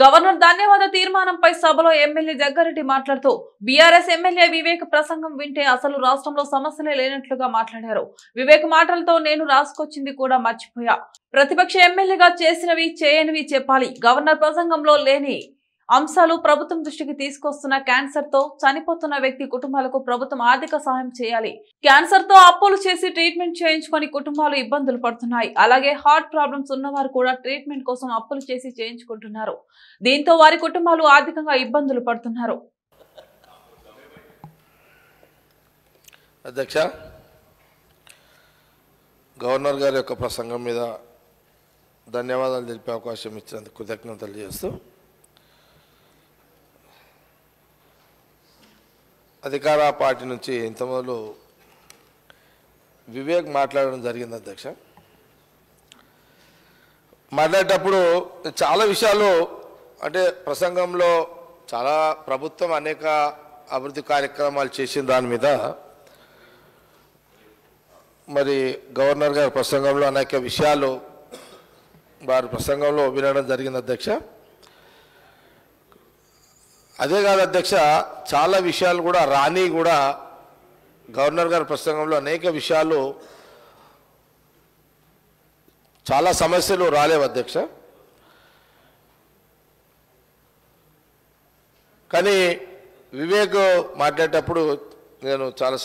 governor ధన్యవాద తీర్మానంపై సభలో MLA Jaggareddy మాట్లాడుతూ బీఆర్ఎస్ ఎమ్మెల్యే వివేక్ ప్రసంగం వింటే అసలు రాష్ట్రంలో సమస్యలే లేనట్లుగా మాట్లాడారు వివేక్ మాటలతో నేను రాసుకొచ్చింది కూడా మర్చిపోయా ప్రతిపక్ష ఎమ్మెల్యేగా చేసినవి చేయనివి చెప్పాలి గవర్నర్ ప్రసంగంలో లేని అంశాలు ప్రభుత్వం దృష్టికి తీసుకొస్తున్న క్యాన్సర్ తో చనిపోతున్న వ్యక్తి కుటుంబాలకు ప్రభుత్వం ఆర్థిక సహాయం చేయాలి క్యాన్సర్ తో అప్పులు చేసి ట్రీట్మెంట్ చేయించుకొని కుటుంబాలు ఇబ్బందులు పడుతున్నాయి అలాగే హార్ట్ ప్రాబ్లమ్స్ ఉన్నవారు కూడా ట్రీట్మెంట్ కోసం అప్పులు చేసి చేయించుకుంటున్నారు దీంతో వారి కుటుంబాలు ఆర్థికంగా ఇబ్బందులు పడుతున్నారు అధ్యక్ష గవర్నర్ గారి యొక్క ప్రసంగం మీద ధన్యవాదాలు తెలిపే అవకాశం ఇచ్చినందుకు కృతజ్ఞతలు చేస్తూ అధికార పార్టీ నుంచి ఇంతమంది వివేక్ మాట్లాడడం జరిగింది అధ్యక్ష మాట్లాడేటప్పుడు చాలా విషయాలు అంటే ప్రసంగంలో చాలా ప్రభుత్వం అనేక అభివృద్ధి కార్యక్రమాలు చేసిన దాని మీద మరి గవర్నర్ గారి ప్రసంగంలో అనేక విషయాలు వారి ప్రసంగంలో వినడం జరిగింది అధ్యక్ష అదే కాదు అధ్యక్ష చాలా విషయాలు కూడా రాణి కూడా గవర్నర్ గారి ప్రసంగంలో అనేక విషయాలు చాలా సమస్యలు రాలేవు అధ్యక్ష కానీ వివేక్ మాట్లాడేటప్పుడు నేను చాలా